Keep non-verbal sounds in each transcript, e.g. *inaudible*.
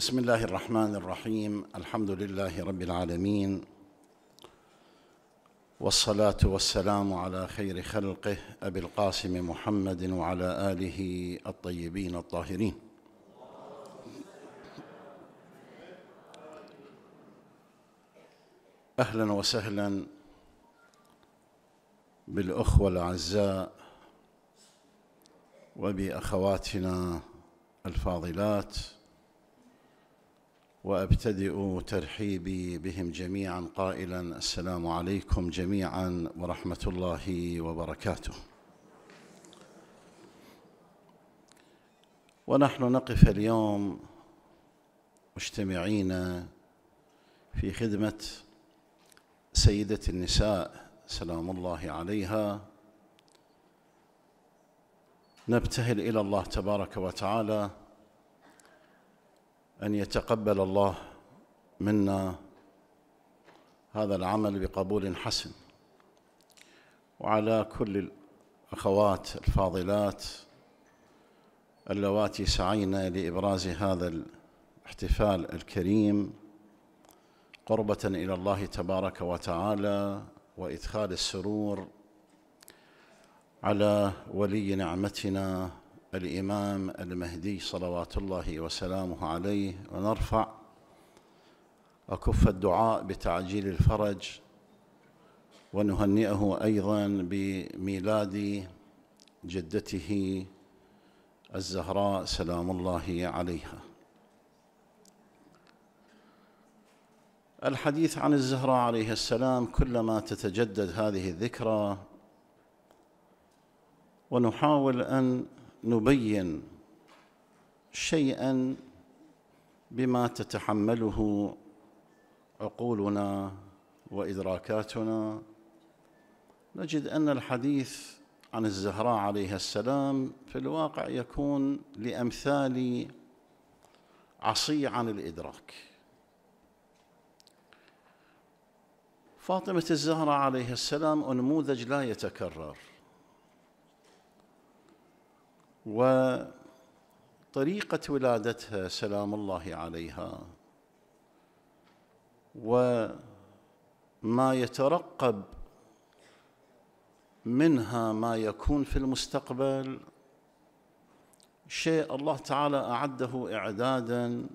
بسم الله الرحمن الرحيم الحمد لله رب العالمين والصلاه والسلام على خير خلقه ابي القاسم محمد وعلى اله الطيبين الطاهرين اهلا وسهلا بالاخوه الاعزاء وباخواتنا الفاضلات وابتدئ ترحيبي بهم جميعا قائلا السلام عليكم جميعا ورحمه الله وبركاته ونحن نقف اليوم مجتمعين في خدمه سيده النساء سلام الله عليها نبتهل الى الله تبارك وتعالى أن يتقبل الله منا هذا العمل بقبول حسن وعلى كل الأخوات الفاضلات اللواتي سعينا لإبراز هذا الاحتفال الكريم قربة إلى الله تبارك وتعالى وإدخال السرور على ولي نعمتنا الإمام المهدي صلوات الله وسلامه عليه ونرفع أكف الدعاء بتعجيل الفرج ونهنئه أيضا بميلاد جدته الزهراء سلام الله عليها الحديث عن الزهراء عليه السلام كلما تتجدد هذه الذكرى ونحاول أن نبين شيئا بما تتحمله عقولنا وادراكاتنا نجد ان الحديث عن الزهراء عليها السلام في الواقع يكون لامثال عصي عن الادراك فاطمه الزهراء عليها السلام انموذج لا يتكرر وطريقة ولادتها سلام الله عليها وما يترقب منها ما يكون في المستقبل شيء الله تعالى أعده إعدادا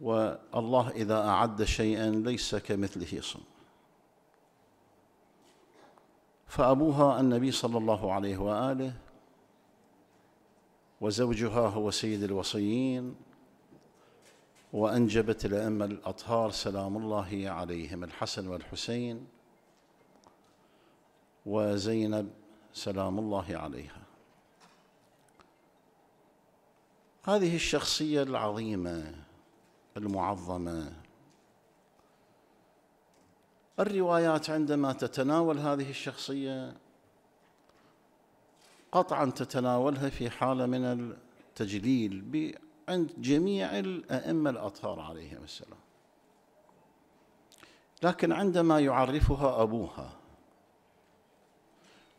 والله إذا أعد شيئا ليس كمثله صنع فأبوها النبي صلى الله عليه وآله وزوجها هو سيد الوصيين وأنجبت الأئمة الأطهار سلام الله عليهم الحسن والحسين وزينب سلام الله عليها هذه الشخصية العظيمة المعظمة الروايات عندما تتناول هذه الشخصية قطعا تتناولها في حالة من التجليل عند جميع الأئمة الأطهار عليهم السلام لكن عندما يعرفها أبوها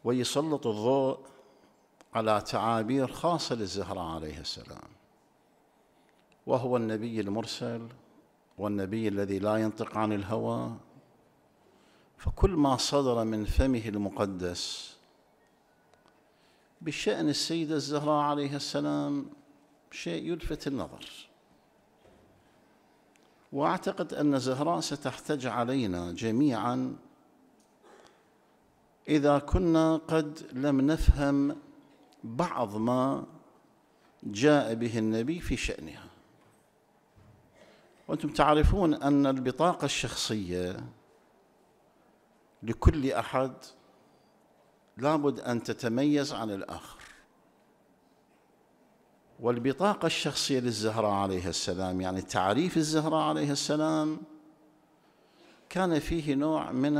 ويسلط الضوء على تعابير خاصة للزهراء عليه السلام وهو النبي المرسل والنبي الذي لا ينطق عن الهوى فكل ما صدر من فمه المقدس بشأن السيدة الزهراء عليه السلام شيء يلفت النظر واعتقد ان زهراء ستحتج علينا جميعا اذا كنا قد لم نفهم بعض ما جاء به النبي في شانها وانتم تعرفون ان البطاقه الشخصيه لكل احد لابد أن تتميز عن الآخر والبطاقة الشخصية للزهراء عليه السلام يعني تعريف الزهراء عليه السلام كان فيه نوع من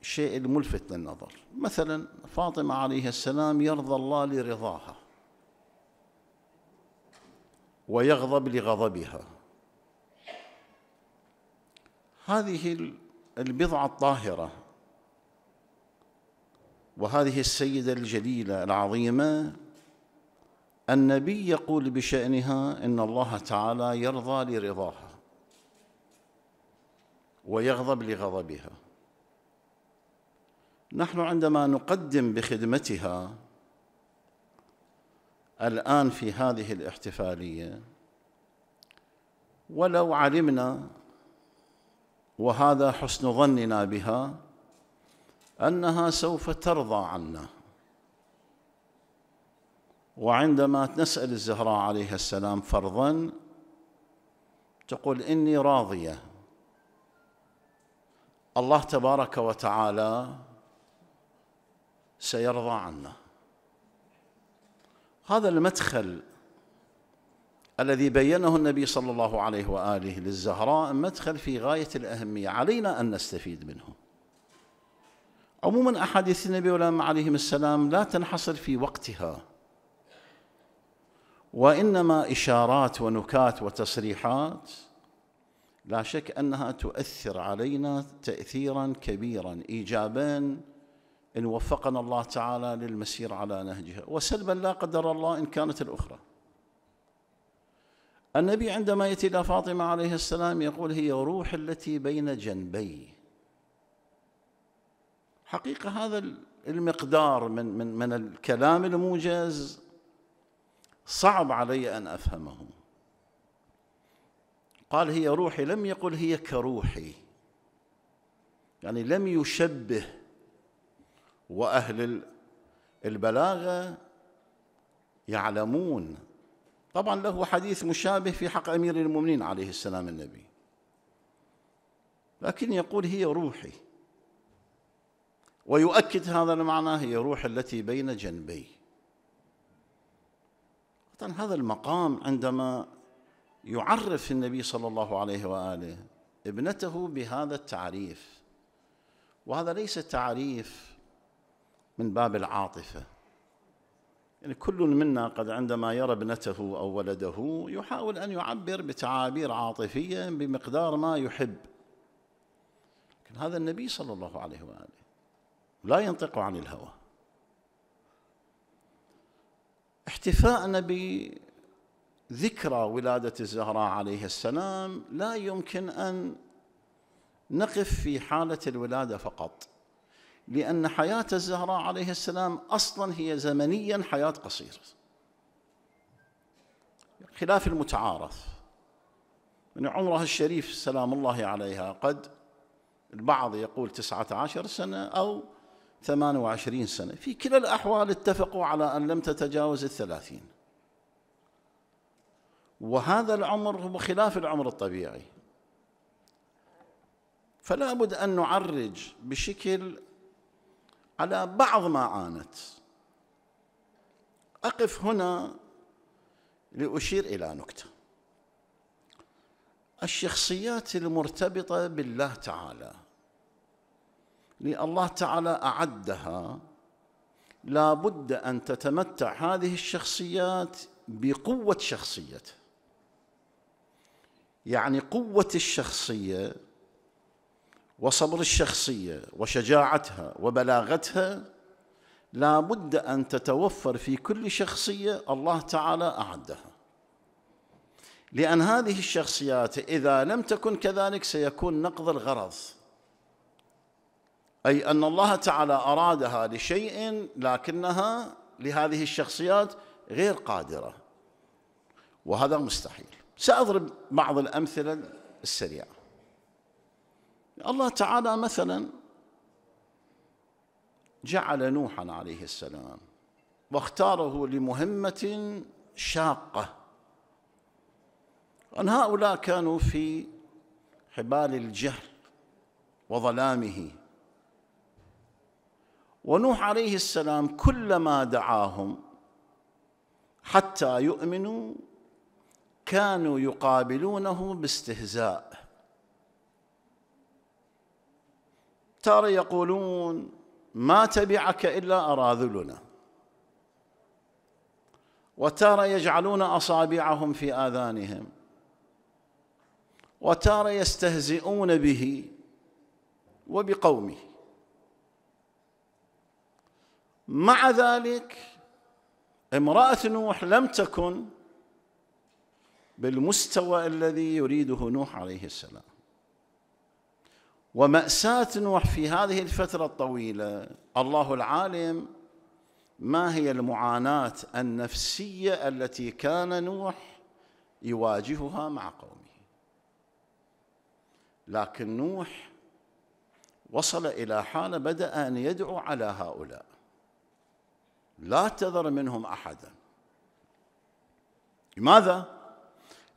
الشيء الملفت للنظر مثلا فاطمة عليه السلام يرضى الله لرضاها ويغضب لغضبها هذه البضعة الطاهرة وهذه السيدة الجليلة العظيمة النبي يقول بشأنها إن الله تعالى يرضى لرضاها ويغضب لغضبها نحن عندما نقدم بخدمتها الآن في هذه الاحتفالية ولو علمنا وهذا حسن ظننا بها انها سوف ترضى عنا وعندما نسال الزهراء عليها السلام فرضا تقول اني راضيه الله تبارك وتعالى سيرضى عنا هذا المدخل الذي بينه النبي صلى الله عليه واله للزهراء مدخل في غايه الاهميه علينا ان نستفيد منه عموما أحاديث النبي والأم عليهم السلام لا تنحصر في وقتها وإنما إشارات ونكات وتصريحات لا شك أنها تؤثر علينا تأثيرا كبيرا إيجابا إن وفقنا الله تعالى للمسير على نهجها وسلبا لا قدر الله إن كانت الأخرى النبي عندما يأتي إلى فاطمة عليه السلام يقول هي روح التي بين جنبي حقيقة هذا المقدار من من من الكلام الموجز صعب علي أن أفهمه قال هي روحي لم يقل هي كروحي يعني لم يشبه وأهل البلاغة يعلمون طبعا له حديث مشابه في حق أمير المؤمنين عليه السلام النبي لكن يقول هي روحي ويؤكد هذا المعنى هي روح التي بين جنبي هذا المقام عندما يعرف النبي صلى الله عليه واله ابنته بهذا التعريف وهذا ليس تعريف من باب العاطفه يعني كل منا قد عندما يرى ابنته او ولده يحاول ان يعبر بتعابير عاطفيه بمقدار ما يحب لكن هذا النبي صلى الله عليه واله لا ينطق عن الهوى احتفاءنا بذكرى ولادة الزهراء عليه السلام لا يمكن أن نقف في حالة الولادة فقط لأن حياة الزهراء عليه السلام أصلا هي زمنيا حياة قصيرة خلاف المتعارف من عمرها الشريف سلام الله عليها قد البعض يقول تسعة عشر سنة أو 28 سنة في كلا الأحوال اتفقوا على أن لم تتجاوز الثلاثين وهذا العمر هو خلاف العمر الطبيعي فلا بد أن نعرج بشكل على بعض ما عانت أقف هنا لأشير إلى نكتة الشخصيات المرتبطة بالله تعالى الله تعالى اعدها لابد ان تتمتع هذه الشخصيات بقوه شخصيتها يعني قوه الشخصيه وصبر الشخصيه وشجاعتها وبلاغتها لابد ان تتوفر في كل شخصيه الله تعالى اعدها لان هذه الشخصيات اذا لم تكن كذلك سيكون نقض الغرض أي أن الله تعالى أرادها لشيء لكنها لهذه الشخصيات غير قادرة وهذا مستحيل سأضرب بعض الأمثلة السريعة الله تعالى مثلا جعل نوحا عليه السلام واختاره لمهمة شاقة أن هؤلاء كانوا في حبال الجهل وظلامه ونوح عليه السلام كلما دعاهم حتى يؤمنوا كانوا يقابلونه باستهزاء تارة يقولون ما تبعك الا اراذلنا وتارة يجعلون اصابعهم في اذانهم وتارة يستهزئون به وبقومه مع ذلك امرأة نوح لم تكن بالمستوى الذي يريده نوح عليه السلام ومأساة نوح في هذه الفترة الطويلة الله العالم ما هي المعاناة النفسية التي كان نوح يواجهها مع قومه لكن نوح وصل إلى حالة بدأ أن يدعو على هؤلاء لا تذر منهم احدا لماذا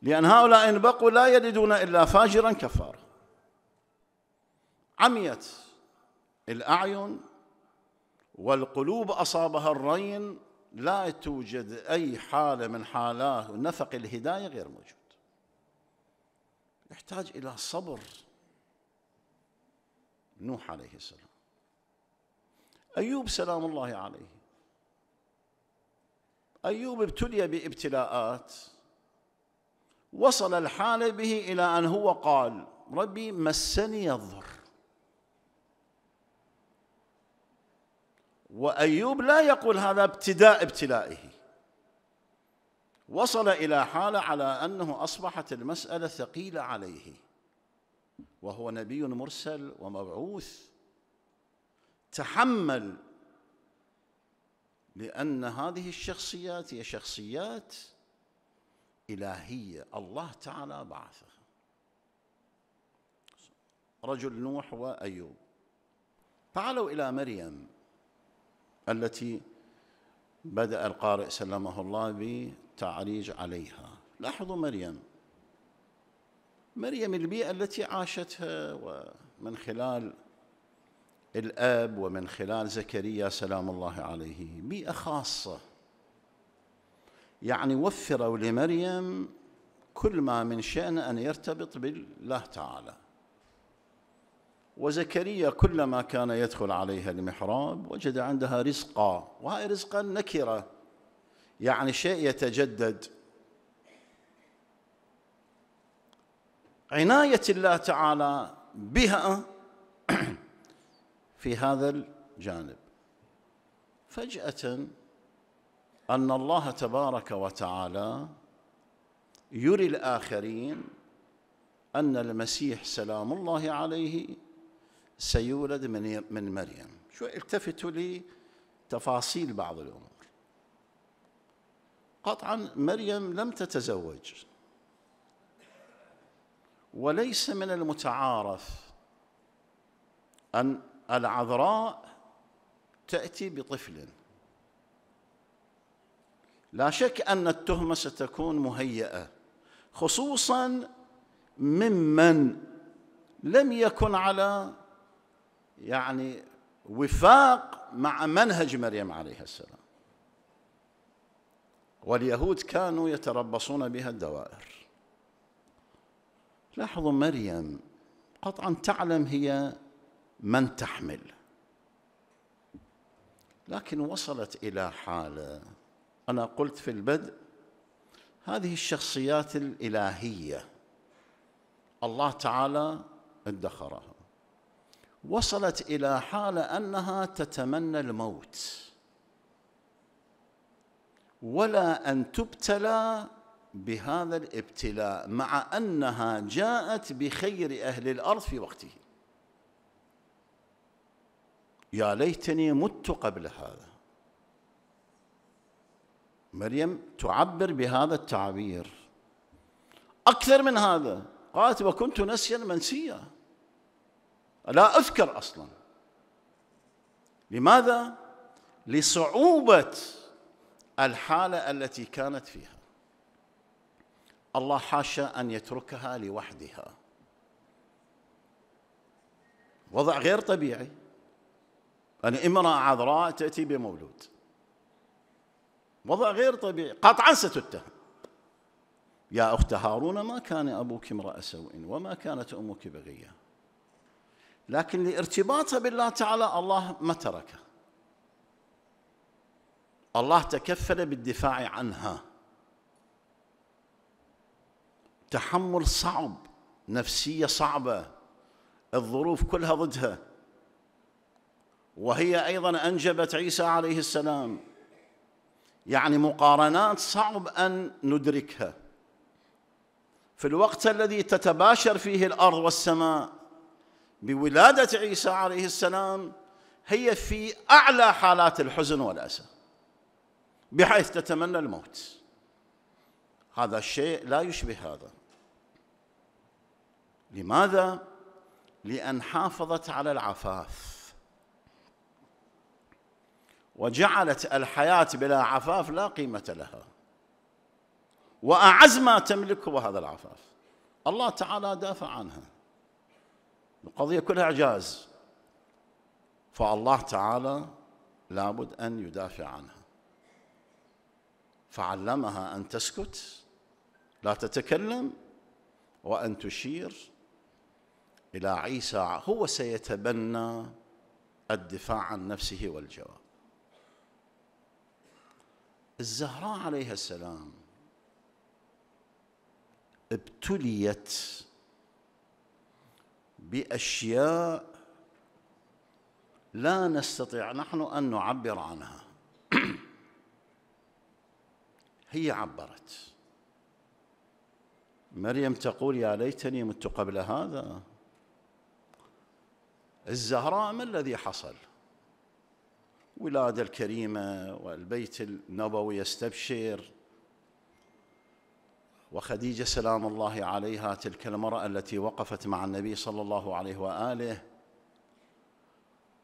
لان هؤلاء ان بقوا لا يلدون الا فاجرا كفارا عميت الاعين والقلوب اصابها الرين لا توجد اي حاله من حالات نفق الهدايه غير موجود يحتاج الى صبر نوح عليه السلام ايوب سلام الله عليه أيوب ابتلي بابتلاءات وصل الحال به إلى أن هو قال ربي مسني الضر وأيوب لا يقول هذا ابتداء ابتلائه وصل إلى حالة على أنه أصبحت المسألة ثقيلة عليه وهو نبي مرسل ومبعوث تحمل لأن هذه الشخصيات هي شخصيات إلهية الله تعالى بعثها رجل نوح وأيوب تعالوا إلى مريم التي بدأ القارئ سلمه الله بالتعريج عليها لاحظوا مريم مريم البيئة التي عاشتها ومن خلال الاب ومن خلال زكريا سلام الله عليه بيئه خاصه يعني وفروا لمريم كل ما من شأن أن يرتبط بالله تعالى وزكريا كلما كان يدخل عليها المحراب وجد عندها رزقا وهاي رزقا نكرة يعني شيء يتجدد عناية الله تعالى بها *coughs* في هذا الجانب فجاه ان الله تبارك وتعالى يري الاخرين ان المسيح سلام الله عليه سيولد من من مريم شو التفتوا لي تفاصيل بعض الامور قطعا مريم لم تتزوج وليس من المتعارف ان العذراء تأتي بطفل لا شك أن التهمة ستكون مهيئة خصوصا ممن لم يكن على يعني وفاق مع منهج مريم عليه السلام واليهود كانوا يتربصون بها الدوائر لاحظوا مريم قطعا تعلم هي من تحمل لكن وصلت الى حاله انا قلت في البدء هذه الشخصيات الالهيه الله تعالى ادخرها وصلت الى حاله انها تتمنى الموت ولا ان تبتلى بهذا الابتلاء مع انها جاءت بخير اهل الارض في وقته يا ليتني مت قبل هذا مريم تعبر بهذا التعبير أكثر من هذا قالت وكنت نسيا منسيا لا أذكر أصلا لماذا؟ لصعوبة الحالة التي كانت فيها الله حاشا أن يتركها لوحدها وضع غير طبيعي امرأة عذراء تأتي بمولود وضع غير طبيعي قطعا ستتهم يا أخت هارون ما كان أبوك امرأ سوء وما كانت أمك بغية لكن لارتباطها بالله تعالى الله ما تركه الله تكفل بالدفاع عنها تحمل صعب نفسية صعبة الظروف كلها ضدها وهي ايضا انجبت عيسى عليه السلام يعني مقارنات صعب ان ندركها في الوقت الذي تتباشر فيه الارض والسماء بولاده عيسى عليه السلام هي في اعلى حالات الحزن والاسى بحيث تتمنى الموت هذا الشيء لا يشبه هذا لماذا لان حافظت على العفاف وجعلت الحياة بلا عفاف لا قيمة لها وأعز ما تملك هو هذا العفاف الله تعالى دافع عنها القضية كلها إعجاز فالله تعالى لابد أن يدافع عنها فعلمها أن تسكت لا تتكلم وأن تشير إلى عيسى هو سيتبنى الدفاع عن نفسه والجواب الزهراء عليها السلام ابتليت باشياء لا نستطيع نحن ان نعبر عنها *clears throat* هي عبرت مريم تقول يا ليتني مت قبل هذا الزهراء ما الذي حصل الولادة الكريمه والبيت النبوي يستبشر وخديجه سلام الله عليها تلك المراه التي وقفت مع النبي صلى الله عليه واله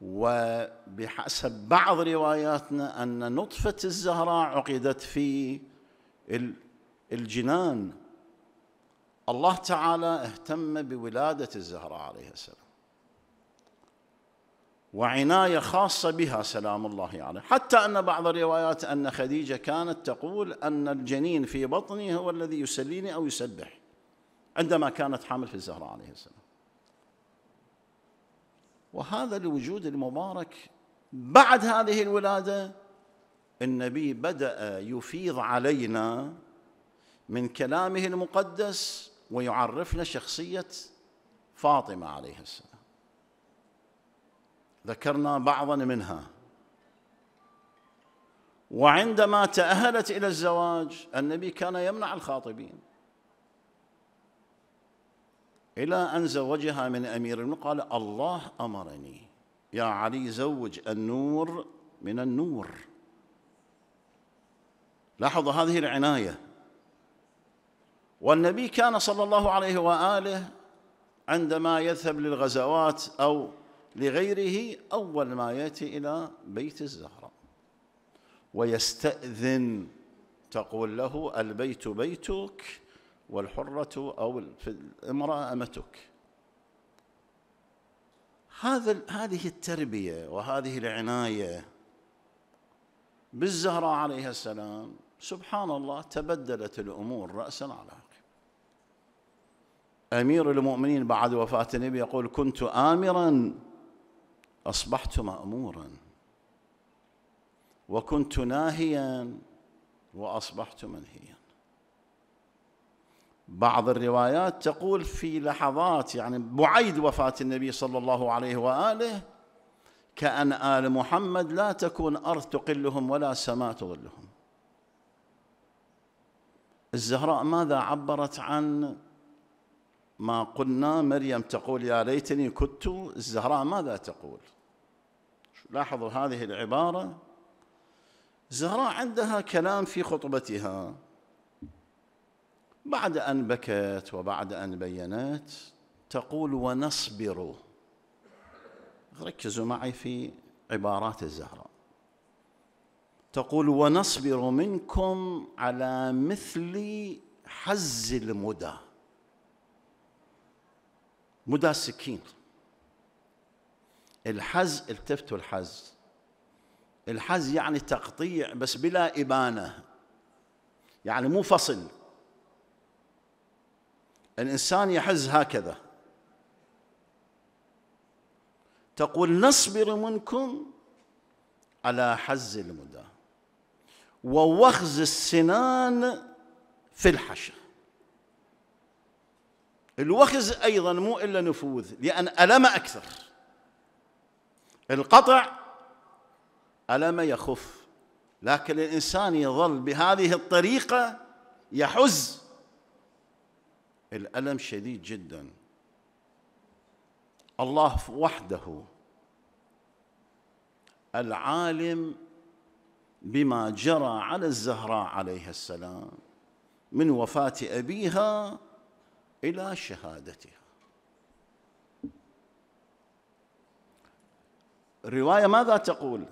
وبحسب بعض رواياتنا ان نطفه الزهراء عقدت في الجنان الله تعالى اهتم بولاده الزهراء عليه السلام وعناية خاصة بها سلام الله عليه حتى أن بعض الروايات أن خديجة كانت تقول أن الجنين في بطني هو الذي يسليني أو يسبح عندما كانت حامل في الزهرة عليه السلام وهذا الوجود المبارك بعد هذه الولادة النبي بدأ يفيض علينا من كلامه المقدس ويعرفنا شخصية فاطمة عليه السلام ذكرنا بعضا منها وعندما تأهلت إلى الزواج النبي كان يمنع الخاطبين إلى أن زوجها من أمير قال الله أمرني يا علي زوج النور من النور لاحظ هذه العناية والنبي كان صلى الله عليه وآله عندما يذهب للغزوات أو لغيره أول ما يأتي إلى بيت الزهرة ويستأذن تقول له البيت بيتك والحرة أو الامرأة أمتك هذا هذه التربية وهذه العناية بالزهرة عليها السلام سبحان الله تبدلت الأمور رأسا على أمير المؤمنين بعد وفاة النبي يقول كنت آمرا اصبحت مامورا وكنت ناهيا واصبحت منهيا بعض الروايات تقول في لحظات يعني بعيد وفاه النبي صلى الله عليه واله كأن آل محمد لا تكون أرض تقلهم ولا سماء تظلهم الزهراء ماذا عبرت عن ما قلنا مريم تقول يا ليتني كنت الزهراء ماذا تقول لاحظوا هذه العبارة زهراء عندها كلام في خطبتها بعد أن بكت وبعد أن بينت تقول ونصبر ركزوا معي في عبارات الزهراء تقول ونصبر منكم على مثل حز المدى مدى السكين الحز التفتوا الحز الحز يعني تقطيع بس بلا إبانة يعني مو فصل الإنسان يحز هكذا تقول نصبر منكم على حز المدى ووخز السنان في الحشا الوخز أيضا مو إلا نفوذ لأن ألم أكثر القطع ألم يخف لكن الإنسان يظل بهذه الطريقة يحز الألم شديد جدا الله وحده العالم بما جرى على الزهراء عليها السلام من وفاة أبيها إلى شهادتها الرواية ماذا تقول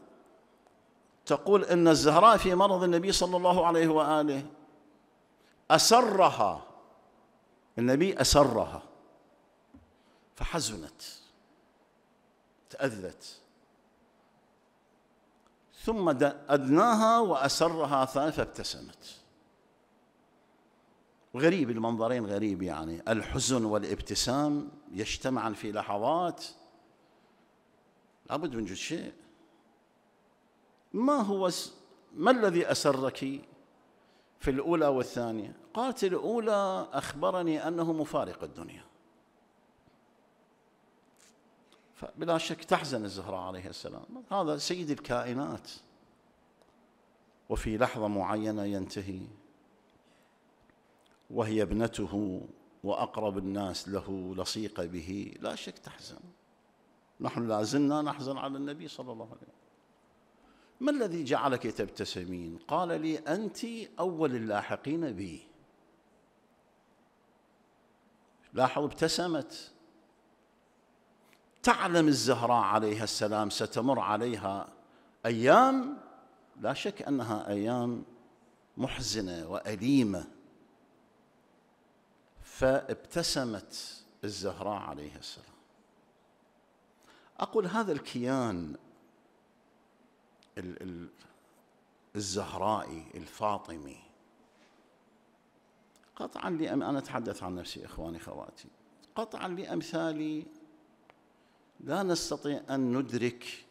تقول إن الزهراء في مرض النبي صلى الله عليه وآله أسرها النبي أسرها فحزنت تأذت ثم أدناها وأسرها ثانية فابتسمت غريب المنظرين غريب يعني الحزن والابتسام يجتمعان في لحظات لابد من وجود شيء ما هو ما الذي أسرك في الأولى والثانية قالت الأولى أخبرني أنه مفارق الدنيا فبلا شك تحزن الزهراء عليه السلام هذا سيد الكائنات وفي لحظة معينة ينتهي وهي ابنته وأقرب الناس له لصيق به لا شك تحزن نحن لا زلنا نحزن على النبي صلى الله عليه وسلم ما الذي جعلك تبتسمين قال لي أنت أول اللاحقين بي لاحظ ابتسمت تعلم الزهراء عليها السلام ستمر عليها أيام لا شك أنها أيام محزنة وأليمة فابتسمت الزهراء عليها السلام أقول هذا الكيان الزهرائي الفاطمي قطعا لأم أنا أتحدث عن نفسي إخواني خواتي قطعا لأمثالي لا نستطيع أن ندرك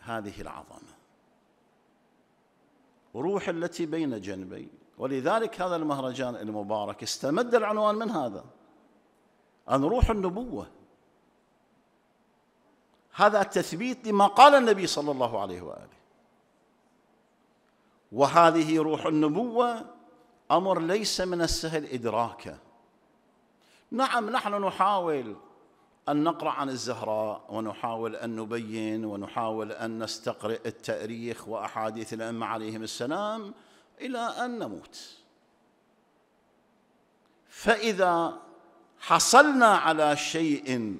هذه العظمة روح التي بين جنبي ولذلك هذا المهرجان المبارك استمد العنوان من هذا أن روح النبوة هذا التثبيت لما قال النبي صلى الله عليه واله وهذه روح النبوه امر ليس من السهل ادراكه نعم نحن نحاول ان نقرا عن الزهراء ونحاول ان نبين ونحاول ان نستقرئ التاريخ واحاديث الائمه عليهم السلام الى ان نموت فاذا حصلنا على شيء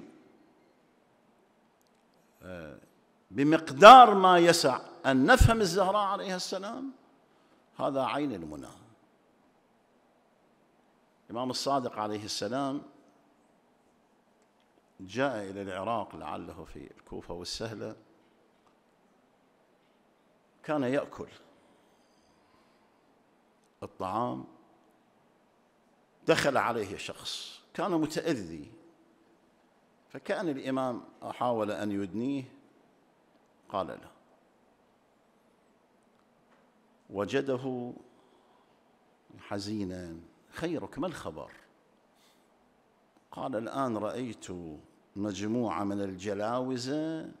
بمقدار ما يسع أن نفهم الزهراء عليها السلام هذا عين المنى الإمام الصادق عليه السلام جاء إلى العراق لعله في الكوفة والسهلة كان يأكل الطعام دخل عليه شخص كان متأذي فكأن الإمام حاول أن يدنيه قال له وجده حزينا خيرك ما الخبر قال الآن رأيت مجموعة من الجلاوزة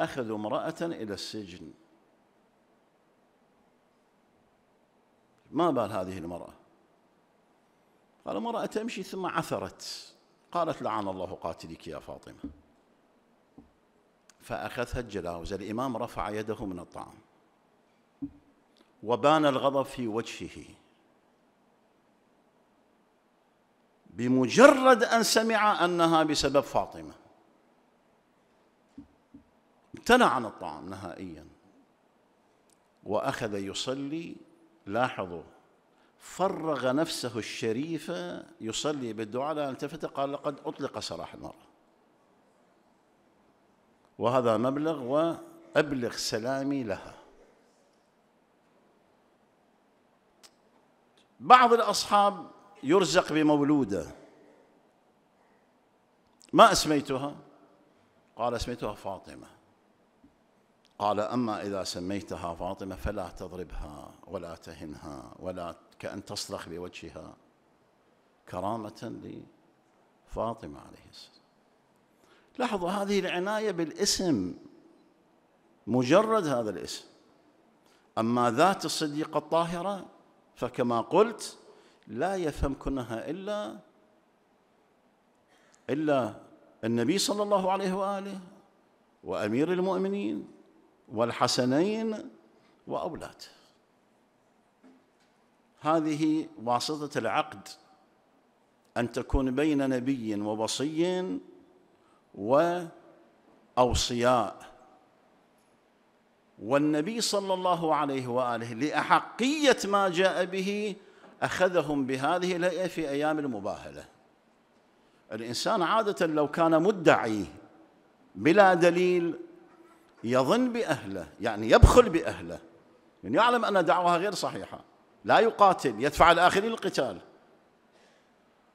أخذوا امرأة إلى السجن ما بال هذه المرأة قال المرأة تمشي ثم عثرت قالت لعن الله قاتلك يا فاطمة فأخذها الجلاوز الإمام رفع يده من الطعام وبان الغضب في وجهه بمجرد أن سمع أنها بسبب فاطمة امتنع عن الطعام نهائيا وأخذ يصلي لاحظوا فرغ نفسه الشريفة يصلي بالدعاء لا التفت قال لقد أطلق سراح المرأة وهذا مبلغ وأبلغ سلامي لها بعض الأصحاب يرزق بمولودة ما أسميتها قال اسميتها فاطمة قال أما إذا سميتها فاطمة فلا تضربها ولا تهنها ولا كأن تصرخ بوجهها كرامة لفاطمة عليه السلام لاحظوا هذه العناية بالاسم مجرد هذا الاسم أما ذات الصديقة الطاهرة فكما قلت لا يفهم كنها إلا إلا النبي صلى الله عليه وآله وأمير المؤمنين والحسنين وأولاده هذه واسطة العقد أن تكون بين نبي ووصي وأوصياء والنبي صلى الله عليه وآله لأحقية ما جاء به أخذهم بهذه الهيئة في أيام المباهلة الإنسان عادة لو كان مدعي بلا دليل يظن بأهله يعني يبخل بأهله من يعني يعلم أن دعوها غير صحيحة لا يقاتل يدفع الآخرين للقتال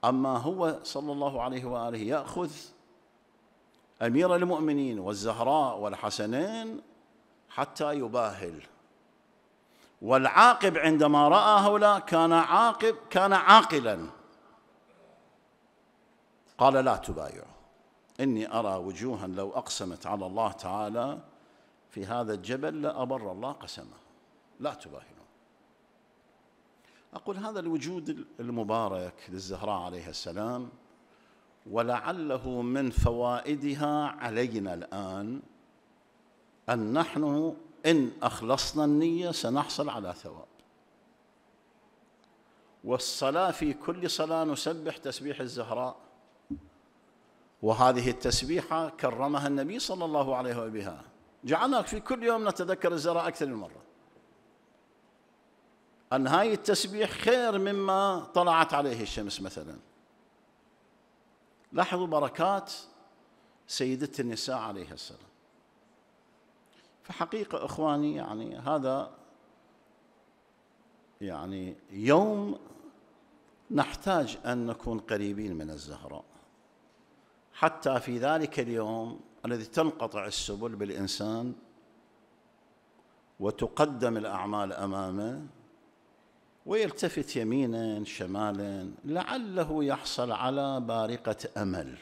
أما هو صلى الله عليه وآله يأخذ أمير المؤمنين والزهراء والحسنين حتى يباهل والعاقب عندما رأى هؤلاء كان عاقب كان عاقلا قال لا تبايع إني أرى وجوها لو أقسمت على الله تعالى في هذا الجبل لأبر الله قسمه لا تبايع أقول هذا الوجود المبارك للزهراء عليها السلام ولعله من فوائدها علينا الآن أن نحن إن أخلصنا النية سنحصل على ثواب والصلاة في كل صلاة نسبح تسبيح الزهراء وهذه التسبيحة كرمها النبي صلى الله عليه وآله جعلنا في كل يوم نتذكر الزهراء أكثر من مرة أن هاي التسبيح خير مما طلعت عليه الشمس مثلا لاحظوا بركات سيدة النساء عليها السلام فحقيقة إخواني يعني هذا يعني يوم نحتاج أن نكون قريبين من الزهراء حتى في ذلك اليوم الذي تنقطع السبل بالإنسان وتقدم الأعمال أمامه ويلتفت يمينا شمالا لعله يحصل على بارقه امل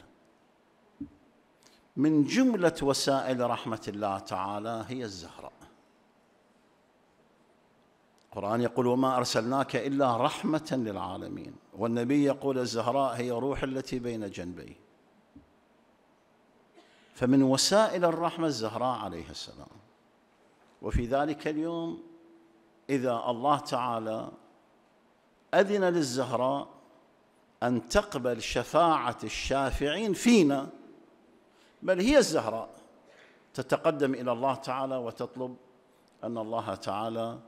من جمله وسائل رحمه الله تعالى هي الزهراء القرآن يقول وما أرسلناك إلا رحمة للعالمين والنبي يقول الزهراء هي روح التي بين جنبي فمن وسائل الرحمة الزهراء عليه السلام وفي ذلك اليوم إذا الله تعالى أذن للزهراء أن تقبل شفاعة الشافعين فينا بل هي الزهراء تتقدم إلى الله تعالى وتطلب أن الله تعالى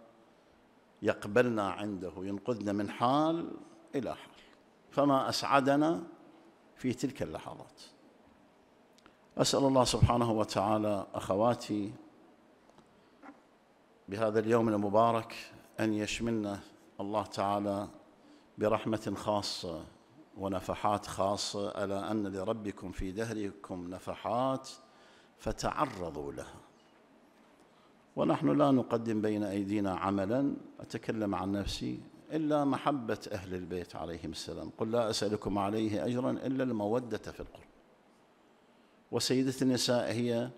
يقبلنا عنده ينقذنا من حال إلى حال فما أسعدنا في تلك اللحظات أسأل الله سبحانه وتعالى أخواتي بهذا اليوم المبارك أن يشملنا الله تعالى برحمة خاصة ونفحات خاصة ألا أن لربكم في دهركم نفحات فتعرضوا لها ونحن لا نقدم بين أيدينا عملا أتكلم عن نفسي إلا محبة أهل البيت عليهم السلام قل لا أسألكم عليه أجرا إلا المودة في القرب وسيدة النساء هي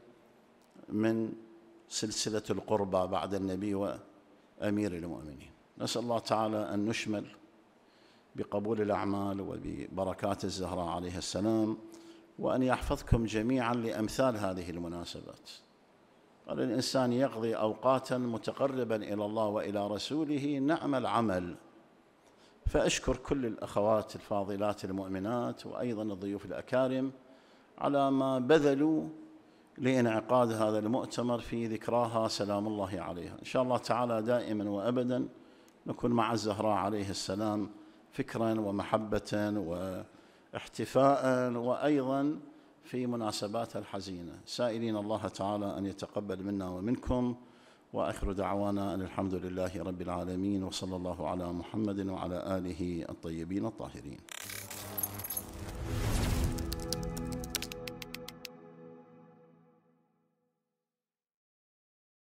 من سلسلة القربى بعد النبي وأمير المؤمنين نسأل الله تعالى أن نشمل بقبول الأعمال وببركات الزهراء عليه السلام وأن يحفظكم جميعا لأمثال هذه المناسبات قال الإنسان يقضي أوقاتا متقربا إلى الله وإلى رسوله نعم العمل فأشكر كل الأخوات الفاضلات المؤمنات وأيضا الضيوف الأكارم على ما بذلوا لانعقاد هذا المؤتمر في ذكراها سلام الله عليها إن شاء الله تعالى دائما وأبدا نكون مع الزهراء عليه السلام فكرا ومحبة واحتفاء وأيضا في مناسبات الحزينة سائلين الله تعالى أن يتقبل منا ومنكم واخر دعوانا ان الحمد لله رب العالمين وصلى الله على محمد وعلى اله الطيبين الطاهرين.